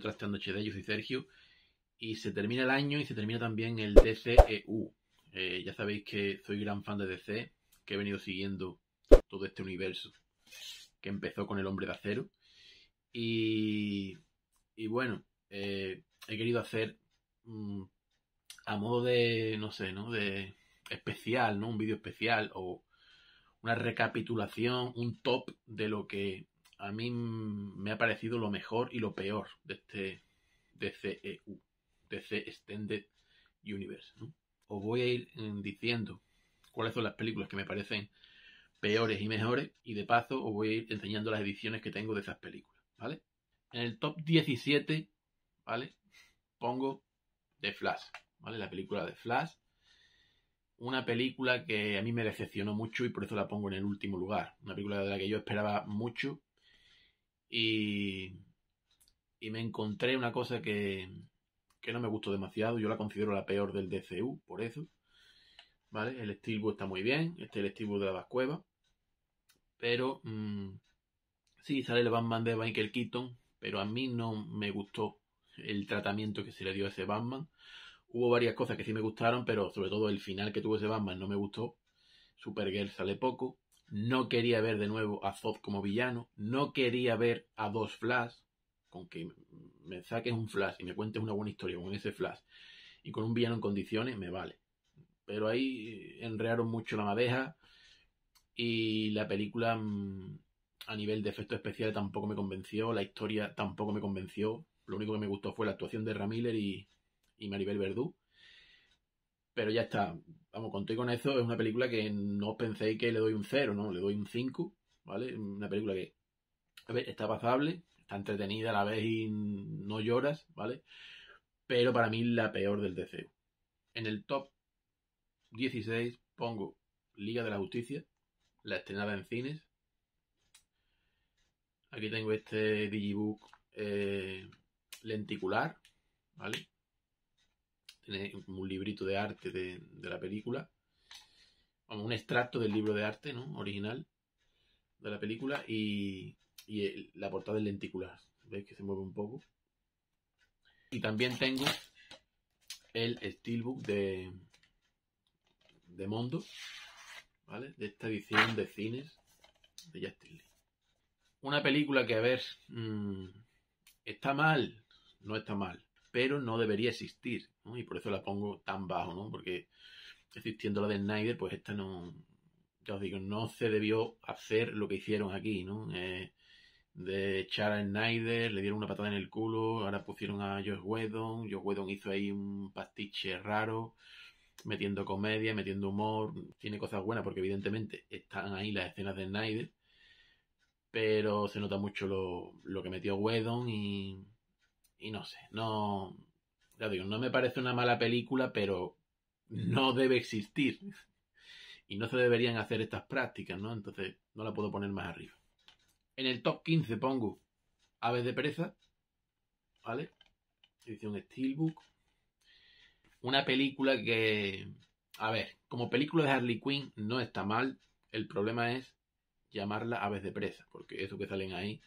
trasteando HD, yo soy Sergio. Y se termina el año y se termina también el DCEU. Eh, ya sabéis que soy gran fan de DC, que he venido siguiendo todo este universo que empezó con el hombre de acero. Y, bueno, eh, he querido hacer mm, a modo de, no sé, ¿no? De especial, ¿no? Un vídeo especial o una recapitulación, un top de lo que a mí me ha parecido lo mejor y lo peor de este DCEU, DC Extended Universe. Os voy a ir eh, diciendo cuáles son las películas que me parecen peores y mejores y de paso os voy a ir enseñando las ediciones que tengo de esas películas, ¿vale? En el top 17, ¿vale? Pongo The Flash, ¿vale? La película de Flash. Una película que a mí me decepcionó mucho y por eso la pongo en el último lugar. Una película de la que yo esperaba mucho y, y me encontré una cosa que, no me gustó demasiado, yo la considero la peor del DCU, por eso. ¿Vale? El Steelbook está muy bien, este es el Steelbook de la cuevas. Pero mm, sí, sale el Batman de Michael Keaton, pero a mí no me gustó el tratamiento que se le dio a ese Batman. Hubo varias cosas que sí me gustaron, pero sobre todo el final que tuvo ese Batman no me gustó. Supergirl sale poco. No quería ver de nuevo a Zod como villano. No quería ver a dos Flash. Con que me saques un Flash y me cuentes una buena historia con ese Flash y con un villano en condiciones, me vale. Pero ahí eh, enrearon mucho la madeja y la película mm, a nivel de efectos especiales tampoco me convenció. La historia tampoco me convenció. Lo único que me gustó fue la actuación de Ramiller y, y Maribel Verdú pero ya está. Vamos, conté con eso. Es una película que no penséis que le doy un 0, no, le doy un 5, ¿vale? Una película que, a ver, está pasable, está entretenida a la vez y no lloras, ¿vale? Pero para mí la peor del deseo. En el top 16 pongo Liga de la Justicia, la estrenada en cines. Aquí tengo este digibook eh, lenticular, ¿vale? Tiene un librito de arte de, la película, como un extracto del libro de arte ¿no? original de la película y, la portada del lenticular. ¿Veis que se mueve un poco? Y también tengo el steelbook de, de Mondo, ¿vale? De esta edición de cines de Justin Una película que, a ver, mm, está mal, no está mal pero no debería existir, Y por eso la pongo tan bajo, ¿no? Porque existiendo la de Snyder, pues esta no, ya os digo, no se debió hacer lo que hicieron aquí, ¿no? Eh, de echar a Snyder, le dieron una patada en el culo, ahora pusieron a Josh Whedon, Josh Whedon hizo ahí un pastiche raro, metiendo comedia, metiendo humor, tiene cosas buenas porque evidentemente están ahí las escenas de Snyder, pero se nota mucho lo, lo que metió Whedon y y no sé, no. Ya no me parece una mala película, pero no debe existir. Y no se deberían hacer estas prácticas, ¿no? Entonces no la puedo poner más arriba. En el top 15 pongo Aves de Presa. ¿vale? Edición Steelbook. Una película que, a ver, como película de Harley Quinn no está mal. El problema es llamarla Aves de Presa, porque eso que salen ahí,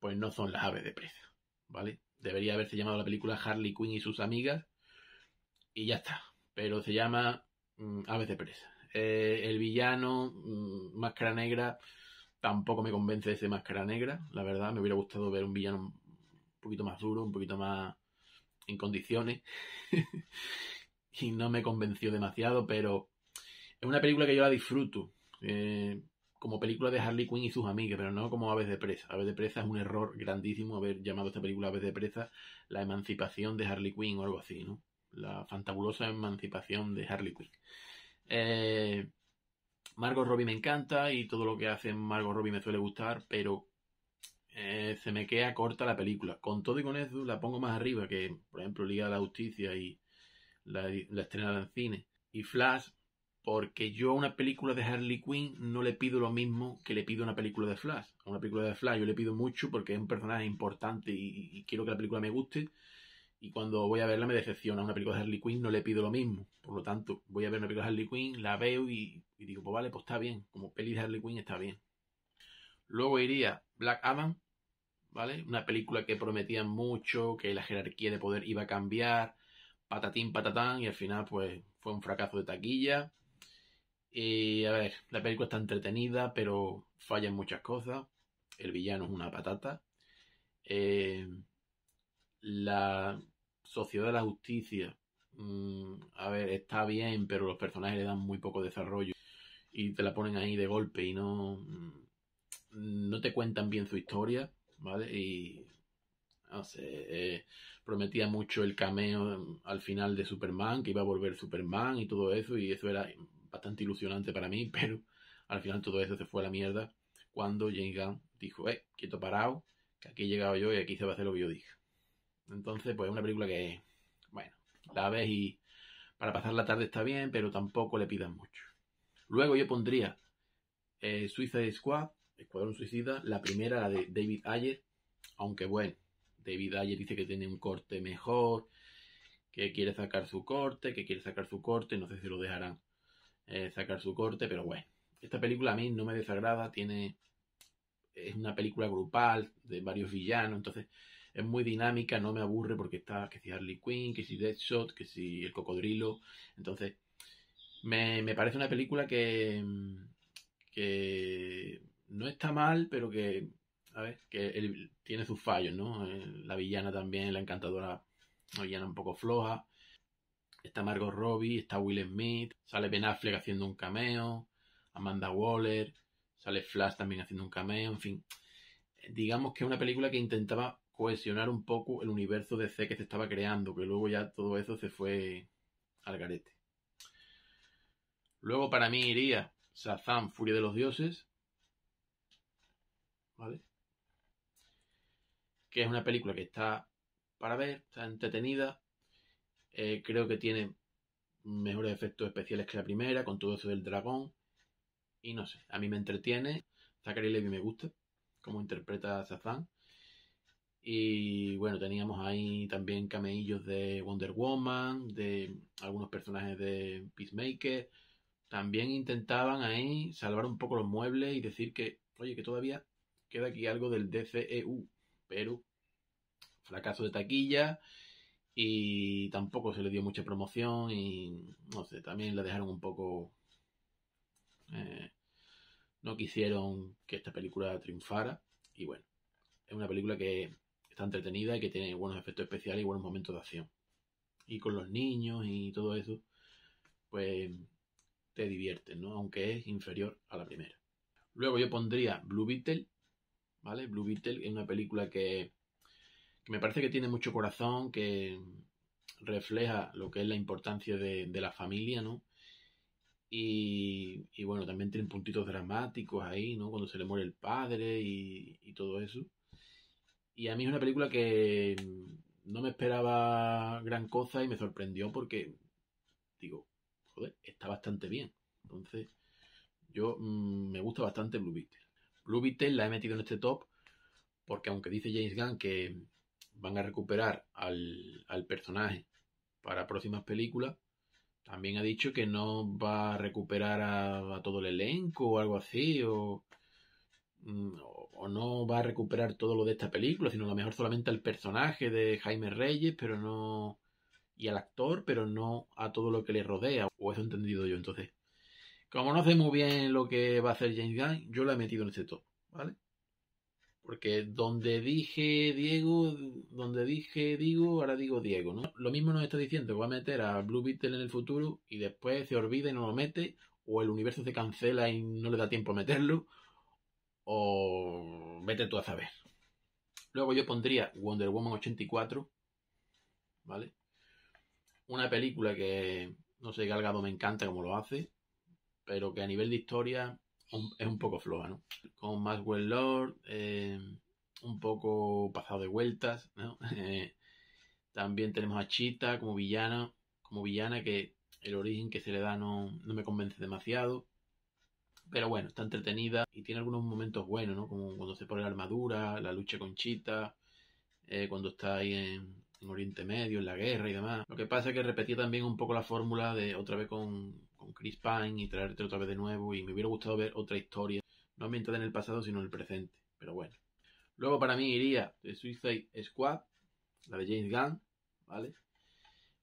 pues no son las aves de presa, ¿vale? Debería haberse llamado la película Harley Quinn y sus amigas. Y ya está. Pero se llama mm, Aves de Presa. Eh, el villano, mm, Máscara Negra, tampoco me convence ese Máscara Negra. La verdad, me hubiera gustado ver un villano un poquito más duro, un poquito más en condiciones. y no me convenció demasiado, pero es una película que yo la disfruto. Eh, como película de Harley Quinn y sus amigas, pero no como Aves de Presa. Aves de Presa es un error grandísimo haber llamado a esta película Aves de Presa la emancipación de Harley Quinn o algo así, ¿no? La fantabulosa emancipación de Harley Quinn. Eh, Margot Robbie me encanta y todo lo que hace Margot Robbie me suele gustar, pero eh, se me queda corta la película. Con todo y con eso la pongo más arriba que, por ejemplo, Liga de la Justicia y la, la estrenada en cine. Y Flash porque yo a una película de Harley Quinn no le pido lo mismo que le pido a una película de Flash. A una película de Flash yo le pido mucho porque es un personaje importante y, quiero que la película me guste. Y cuando voy a verla me decepciona. A una película de Harley Quinn no le pido lo mismo. Por lo tanto, voy a ver una película de Harley Quinn, la veo y, digo, pues vale, pues está bien. Como peli de Harley Quinn está bien. Luego iría Black Adam, ¿vale? Una película que prometía mucho, que la jerarquía de poder iba a cambiar, patatín, patatán, y al final pues fue un fracaso de taquilla y a ver, la película está entretenida, pero fallan muchas cosas. El villano es una patata. Eh, la sociedad de la justicia, mm, a ver, está bien, pero los personajes le dan muy poco desarrollo y te la ponen ahí de golpe y no, mm, no te cuentan bien su historia, ¿vale? Y no sé, eh, prometía mucho el cameo mm, al final de Superman, que iba a volver Superman y todo eso, y eso era bastante ilusionante para mí, pero al final todo eso se fue a la mierda cuando James Gunn dijo, eh, quieto parado, que aquí he llegado yo y aquí se va a hacer lo que yo dije. Entonces, pues es una película que, bueno, la ves y para pasar la tarde está bien, pero tampoco le pidan mucho. Luego yo pondría eh, Suicide Squad, Escuadrón Suicida, la primera, la de David Ayer, aunque bueno, David Ayer dice que tiene un corte mejor, que quiere sacar su corte, que quiere sacar su corte, no sé si lo dejarán eh, sacar su corte, pero bueno. Esta película a mí no me desagrada, tiene. Es una película grupal de varios villanos, entonces es muy dinámica, no me aburre porque está que si Harley Quinn, que si Deadshot, que si El Cocodrilo. Entonces, me, parece una película que, que no está mal, pero que, a ver, que tiene sus fallos, ¿no? Eh, la villana también, la encantadora, la villana un poco floja. Está Margot Robbie, está Will Smith, sale Ben Affleck haciendo un cameo, Amanda Waller, sale Flash también haciendo un cameo, en fin. Digamos que es una película que intentaba cohesionar un poco el universo de C que se estaba creando, que luego ya todo eso se fue al garete. Luego para mí iría Shazam, Furia de los Dioses, ¿vale? Que es una película que está para ver, está entretenida, eh, creo que tiene mejores efectos especiales que la primera, con todo eso del dragón. Y no sé, a mí me entretiene. Zachary Levy me gusta, como interpreta a Zazan. Y bueno, teníamos ahí también cameillos de Wonder Woman, de algunos personajes de Peacemaker. También intentaban ahí salvar un poco los muebles y decir que, oye, que todavía queda aquí algo del DCEU, pero fracaso de taquilla y tampoco se le dio mucha promoción y no sé, también la dejaron un poco... Eh, no quisieron que esta película triunfara y bueno, es una película que está entretenida y que tiene buenos efectos especiales y buenos momentos de acción. Y con los niños y todo eso, pues te divierte ¿no? Aunque es inferior a la primera. Luego yo pondría Blue Beetle, ¿vale? Blue Beetle es una película que me parece que tiene mucho corazón, que refleja lo que es la importancia de, la familia, ¿no? Y, bueno, también tiene puntitos dramáticos ahí, ¿no? Cuando se le muere el padre y, todo eso. Y a mí es una película que no me esperaba gran cosa y me sorprendió porque, digo, joder, está bastante bien. Entonces, yo mm, me gusta bastante Blue Beetle. Blue Beetle la he metido en este top porque aunque dice James Gunn que van a recuperar al, personaje para próximas películas. También ha dicho que no va a recuperar a, todo el elenco o algo así, mm, o, o, no va a recuperar todo lo de esta película, sino a lo mejor solamente al personaje de Jaime Reyes, pero no. y al actor, pero no a todo lo que le rodea, o eso he entendido yo. Entonces, como no sé muy bien lo que va a hacer James Gunn, yo lo he metido en este top, ¿vale? Porque donde dije, Diego, donde dije digo, ahora digo Diego, ¿no? Lo mismo nos está diciendo que va a meter a Blue Beetle en el futuro y después se olvida y no lo mete, o el universo se cancela y no le da tiempo a meterlo, o vete tú a saber. Luego yo pondría Wonder Woman 84, ¿vale? Una película que, no sé, Galgado me encanta como lo hace, pero que a nivel de historia es un poco floja, ¿no? Con Maxwell Lord, eh, un poco pasado de vueltas, ¿no? Eh, también tenemos a Chita como villana, como villana que el origen que se le da no, no me convence demasiado. Pero bueno, está entretenida y tiene algunos momentos buenos, ¿no? Como cuando se pone la armadura, la lucha con Chita, eh, cuando está ahí en, Oriente Medio, en la guerra y demás. Lo que pasa es que repetía también un poco la fórmula de otra vez con, con Chris Pine y traerte otra vez de nuevo y me hubiera gustado ver otra historia, no ambientada en el pasado sino en el presente. Pero bueno. Luego para mí iría The Suicide Squad, la de James Gunn, ¿vale?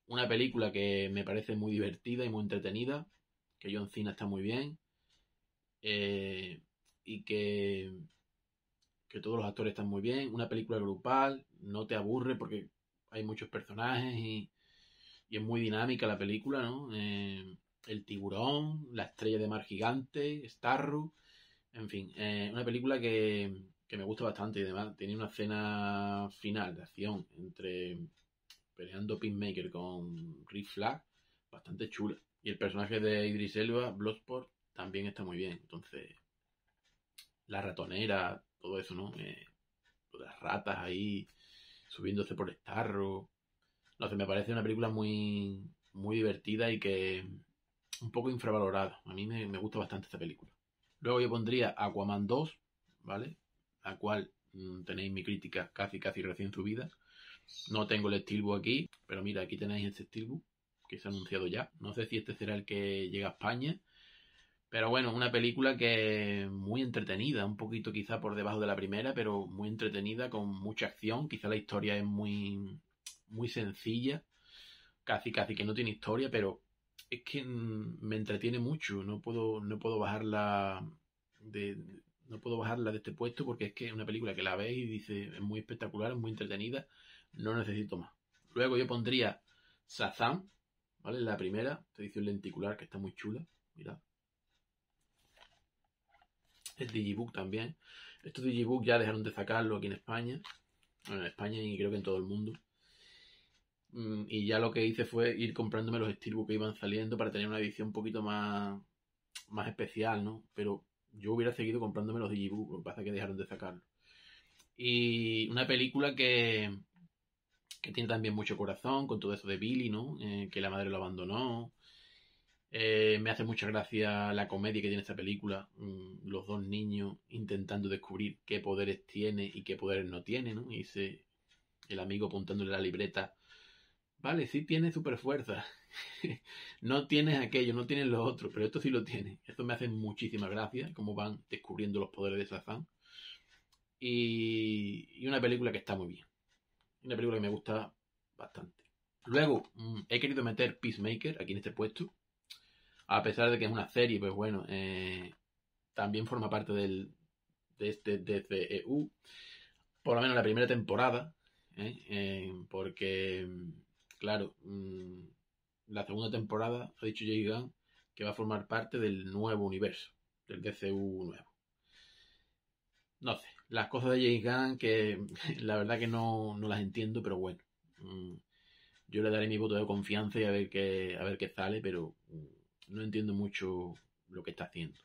Una película que me parece muy divertida y muy entretenida, que John Cena está muy bien, eh, y que, que todos los actores están muy bien. Una película grupal, no te aburre porque hay muchos personajes y, y es muy dinámica la película, ¿no? Eh, el tiburón, la estrella de mar gigante, Starru, en fin, eh, una película que, que me gusta bastante y demás. tiene una escena final de acción entre peleando Peacemaker con Rick Flag, bastante chula. Y el personaje de Idris Elba, Bloodsport, también está muy bien. Entonces, la ratonera, todo eso, ¿no? Todas eh, las ratas ahí subiéndose por el No sé, me parece una película muy, muy divertida y que un poco infravalorada. A mí me, me gusta bastante esta película. Luego yo pondría Aquaman 2, ¿vale? la cual mm, tenéis mi crítica casi casi recién subida. No tengo el Steelbook aquí, pero mira, aquí tenéis este Steelbook que se ha anunciado ya. No sé si este será el que llega a España. Pero bueno, una película que es muy entretenida, un poquito quizá por debajo de la primera, pero muy entretenida, con mucha acción. Quizá la historia es muy, muy sencilla, casi casi que no tiene historia, pero es que mm, me entretiene mucho. No puedo, no puedo bajarla de, no puedo bajarla de este puesto porque es que es una película que la veis y dice, es muy espectacular, es muy entretenida, no necesito más. Luego yo pondría Sazam, ¿vale? La primera, edición lenticular que está muy chula, mirad. El Digibook también. Estos Digibook ya dejaron de sacarlo aquí en España. Bueno, en España y creo que en todo el mundo. Mm, y ya lo que hice fue ir comprándome los steelbook que iban saliendo para tener una edición un poquito más, más especial, ¿no? Pero yo hubiera seguido comprándome los Digibook, lo que pasa es que dejaron de sacarlo. Y una película que, que tiene también mucho corazón, con todo eso de Billy, ¿no? Eh, que la madre lo abandonó. Eh, me hace mucha gracia la comedia que tiene esta película. Mm, los dos niños intentando descubrir qué poderes tiene y qué poderes no tiene, ¿no? Y se, el amigo apuntándole la libreta Vale, sí tiene super fuerza. no tiene aquello, no tiene lo otro, pero esto sí lo tiene. Esto me hace muchísima gracia, cómo van descubriendo los poderes de Shazam. Y, una película que está muy bien. Una película que me gusta bastante. Luego, mm, he querido meter Peacemaker aquí en este puesto. A pesar de que es una serie, pues bueno, eh, también forma parte del, de este DCEU. Por lo menos la primera temporada. ¿eh? Eh, porque mm, Claro, mm, la segunda temporada, ha dicho Jay Gunn, que va a formar parte del nuevo universo, del DCU nuevo. No sé, las cosas de Jay Gunn que la verdad que no, no las entiendo, pero bueno. Mm, yo le daré mi voto de confianza y a ver qué, a ver qué sale, pero mm, no entiendo mucho lo que está haciendo.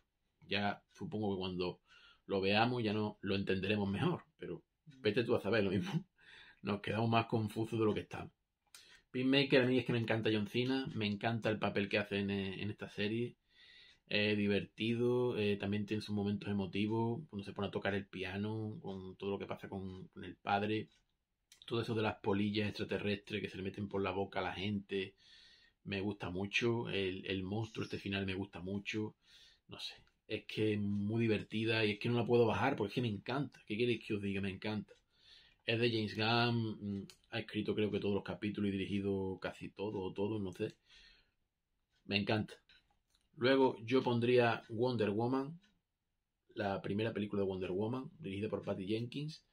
Ya supongo que cuando lo veamos ya no lo entenderemos mejor, pero vete tú a saber lo mismo. Nos quedamos más confusos de lo que estamos. Pinmaker a mí es que me encanta John Cena, me encanta el papel que hace en, eh, esta serie. es divertido, eh, también tiene sus momentos emotivos, cuando se pone a tocar el piano, con todo lo que pasa con, el padre, todo eso de las polillas extraterrestres que se le meten por la boca a la gente, me gusta mucho, el, el monstruo este final me gusta mucho, no sé, es que es muy divertida y es que no la puedo bajar porque es que me encanta, ¿qué queréis que os diga? Me encanta es de James Gunn, mm, ha escrito creo que todos los capítulos y dirigido casi todo o todo, no sé. Me encanta. Luego yo pondría Wonder Woman, la primera película de Wonder Woman, dirigida por Patty Jenkins,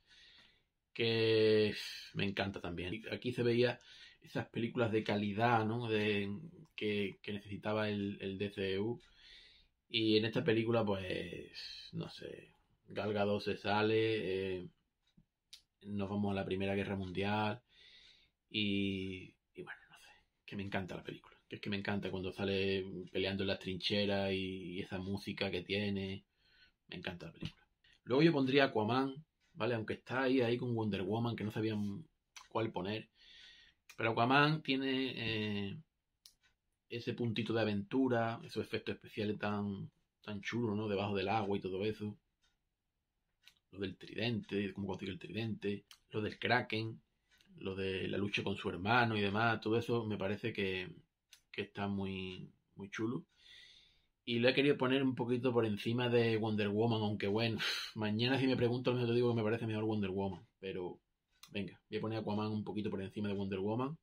que me encanta también. Aquí se veía esas películas de calidad ¿no? de, que, necesitaba el, DCEU. DCU. Y en esta película, pues, no sé, Galgado se sale, eh, nos vamos a la Primera Guerra Mundial y, bueno, no sé, que me encanta la película, que es que me encanta cuando sale peleando en las trincheras y, esa música que tiene, me encanta la película. Luego yo pondría Aquaman, ¿vale? Aunque está ahí, ahí con Wonder Woman, que no sabían cuál poner. Pero Aquaman tiene eh, ese puntito de aventura, esos efectos especiales tan, tan chulos, ¿no? Debajo del agua y todo eso lo del tridente, cómo consigue el tridente, lo del kraken, lo de la lucha con su hermano y demás, todo eso me parece que, está muy, muy chulo. Y lo he querido poner un poquito por encima de Wonder Woman, aunque bueno, mañana si me pregunto, me lo digo que me parece mejor Wonder Woman. Pero venga, voy a poner Aquaman un poquito por encima de Wonder Woman.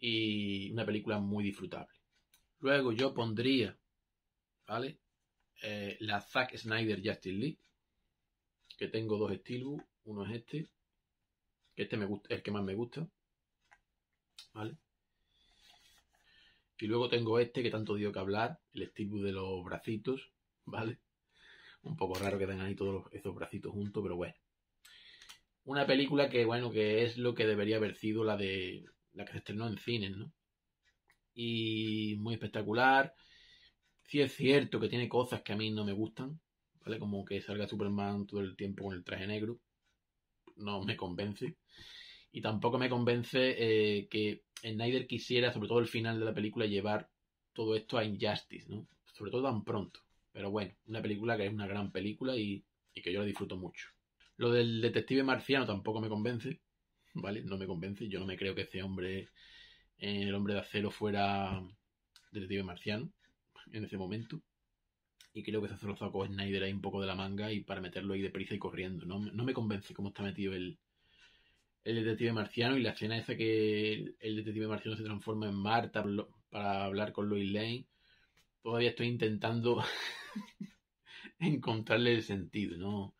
Y una película muy disfrutable. Luego yo pondría, ¿vale? Eh, la Zack Snyder Justice League, que tengo dos Steelbook, uno es este, que este me gusta, el que más me gusta, ¿vale? Y luego tengo este que tanto dio que hablar, el Steelbook de los bracitos, ¿vale? Un poco raro que tengan ahí todos esos bracitos juntos, pero bueno. Una película que, bueno, que es lo que debería haber sido la de la que se estrenó en cines, ¿no? Y muy espectacular. Sí es cierto que tiene cosas que a mí no me gustan, ¿vale? Como que salga Superman todo el tiempo con el traje negro. No me convence. Y tampoco me convence eh, que Snyder quisiera, sobre todo el final de la película, llevar todo esto a Injustice, ¿no? Sobre todo tan pronto. Pero bueno, una película que es una gran película y, y que yo la disfruto mucho. Lo del detective marciano tampoco me convence, ¿vale? No me convence. Yo no me creo que ese hombre, eh, el hombre de acero, fuera detective marciano en ese momento. Y creo que eso se lo sacó Snyder ahí un poco de la manga y para meterlo ahí deprisa y corriendo. No, no me convence cómo está metido el, el detective marciano y la escena esa que el, detective marciano se transforma en Marta para hablar con Louis Lane. Todavía estoy intentando encontrarle el sentido, ¿no?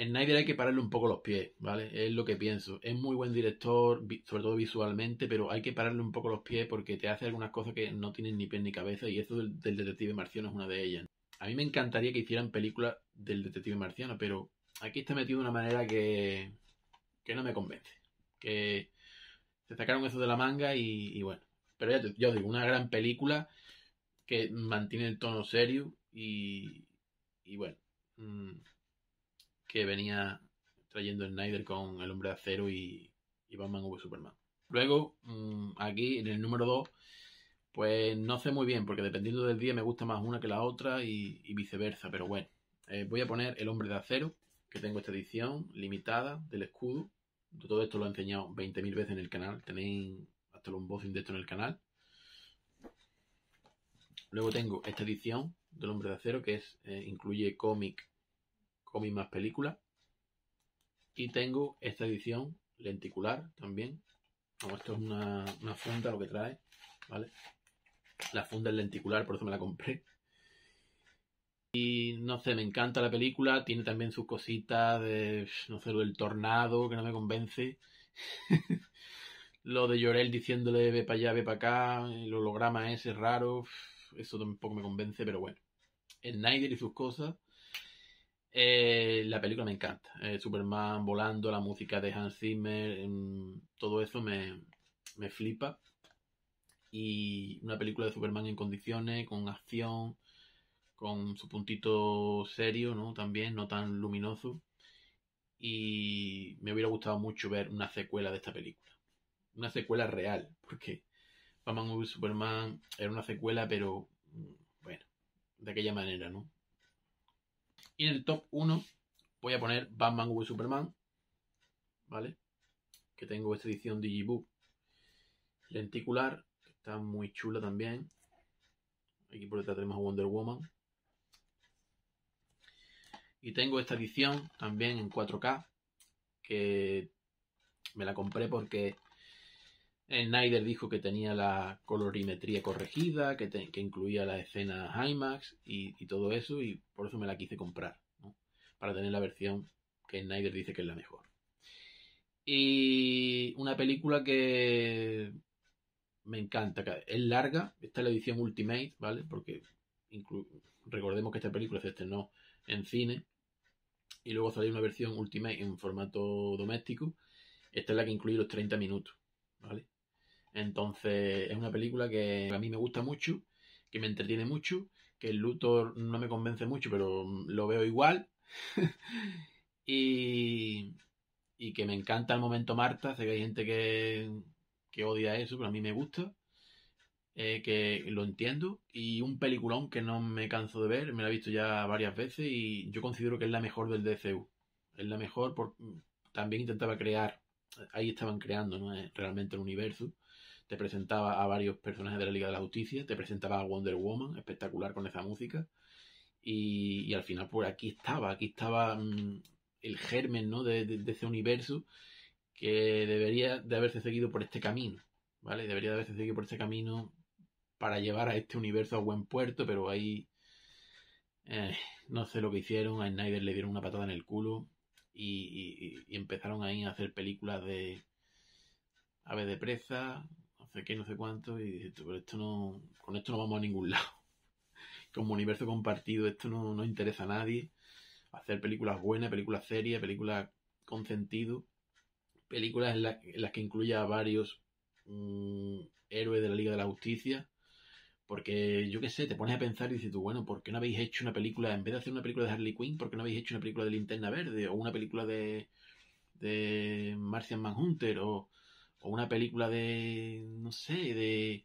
En Snyder hay que pararle un poco los pies, ¿vale? Es lo que pienso. Es muy buen director, sobre todo visualmente, pero hay que pararle un poco los pies porque te hace algunas cosas que no tienen ni pies ni cabeza y eso del, detective marciano es una de ellas. A mí me encantaría que hicieran películas del detective marciano, pero aquí está metido de una manera que, que no me convence. Que se sacaron eso de la manga y, bueno. Pero ya, os digo, una gran película que mantiene el tono serio y, y bueno. Mm, que venía trayendo Snyder con El Hombre de Acero y, Batman v Superman. Luego, mm, aquí en el número 2, pues no sé muy bien, porque dependiendo del día me gusta más una que la otra y, viceversa, pero bueno. Eh, voy a poner El Hombre de Acero, que tengo esta edición limitada del escudo. Todo esto lo he enseñado 20.000 veces en el canal. Tenéis hasta los unboxing de esto en el canal. Luego tengo esta edición del Hombre de Acero, que es eh, incluye cómic cómic más película. Y tengo esta edición lenticular también. Como esto es una, funda lo que trae, ¿vale? La funda es lenticular, por eso me la compré. Y no sé, me encanta la película. Tiene también sus cositas de, no sé, lo del tornado que no me convence. lo de Llorel diciéndole ve para allá, ve para acá. El holograma ese raro. Eso tampoco me convence, pero bueno. Snyder y sus cosas. Eh, la película me encanta. Eh, Superman volando, la música de Hans Zimmer, em, todo eso me, me, flipa. Y una película de Superman en condiciones, con acción, con su puntito serio, ¿no? También, no tan luminoso. Y me hubiera gustado mucho ver una secuela de esta película. Una secuela real, porque Batman Superman era una secuela, pero mm, bueno, de aquella manera, ¿no? Y en el top 1 voy a poner Batman v Superman, ¿vale? Que tengo esta edición Digibook lenticular, que está muy chula también. Aquí por detrás tenemos a Wonder Woman. Y tengo esta edición también en 4K, que me la compré porque eh, Snyder dijo que tenía la colorimetría corregida, que, incluía la escena IMAX y, todo eso, y por eso me la quise comprar, para tener la versión que Snyder dice que es la mejor. Y una película que me encanta, que es larga, esta es la edición Ultimate, ¿vale? Porque recordemos que esta película se estrenó en cine y luego salió una versión Ultimate en formato doméstico. Esta es la que incluye los 30 minutos, ¿vale? Entonces, es una película que a mí me gusta mucho, que me entretiene mucho, que el luto no me convence mucho, pero lo veo igual. y, y, que me encanta el momento Marta. Sé que hay gente que, que odia eso, pero a mí me gusta. Eh, que lo entiendo. Y un peliculón que no me canso de ver. Me lo he visto ya varias veces y yo considero que es la mejor del DCU. Es la mejor porque también intentaba crear. Ahí estaban creando ¿no? Eh, realmente el universo te presentaba a varios personajes de la Liga de la Justicia, te presentaba a Wonder Woman, espectacular con esa música. Y, al final, pues aquí estaba, aquí estaba mm, el germen ¿no? De, ese universo que debería de haberse seguido por este camino, ¿vale? Debería de haberse seguido por este camino para llevar a este universo a buen puerto, pero ahí eh, no sé lo que hicieron, a Snyder le dieron una patada en el culo y, y empezaron ahí a hacer películas de aves de presa, sé qué, no sé cuánto, y tú, pero esto no, con esto no vamos a ningún lado. Como universo compartido, esto no, interesa a nadie. Hacer películas buenas, películas serias, películas con sentido, películas en, las que incluya a varios mm, héroes de la Liga de la Justicia. Porque yo qué sé, te pones a pensar y dices tú, bueno, ¿por qué no habéis hecho una película, en vez de hacer una película de Harley Quinn, ¿por qué no habéis hecho una película de Linterna Verde? O una película de, de Martian Manhunter? O o una película de, no sé, de,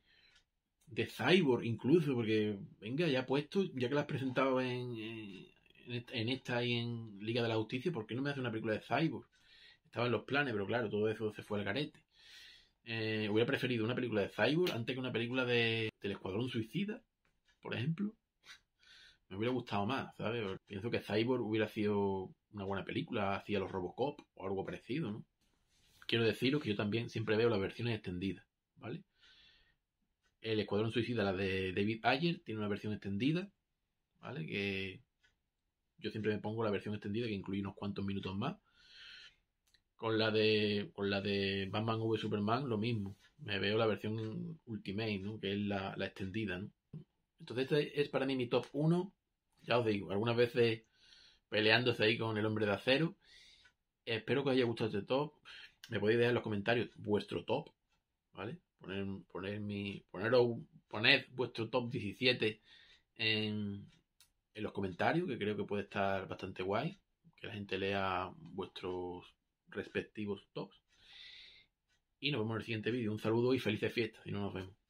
de Cyborg incluso, porque venga, ya puesto, ya que la has presentado en, en, esta y en Liga de la Justicia, ¿por qué no me hace una película de Cyborg? Estaba en los planes, pero claro, todo eso se fue al carete eh, hubiera preferido una película de Cyborg antes que una película de, El Escuadrón Suicida, por ejemplo. Me hubiera gustado más, ¿sabes? Pienso que Cyborg hubiera sido una buena película, hacía los Robocop o algo parecido, ¿no? quiero deciros que yo también siempre veo las versiones extendidas, ¿vale? El Escuadrón Suicida, la de David Ayer, tiene una versión extendida, ¿vale? Que yo siempre me pongo la versión extendida que incluye unos cuantos minutos más. Con la de con la de Batman v Superman, lo mismo. Me veo la versión Ultimate, ¿no? Que es la, la extendida, ¿no? Entonces, este es para mí mi top 1. Ya os digo, algunas veces peleándose ahí con el hombre de acero. Espero que os haya gustado este top me podéis dejar en los comentarios vuestro top, ¿vale? Poner, poner mi, vuestro top 17 en, en los comentarios, que creo que puede estar bastante guay, que la gente lea vuestros respectivos tops. Y nos vemos en el siguiente vídeo. Un saludo y felices fiestas. Y nos vemos.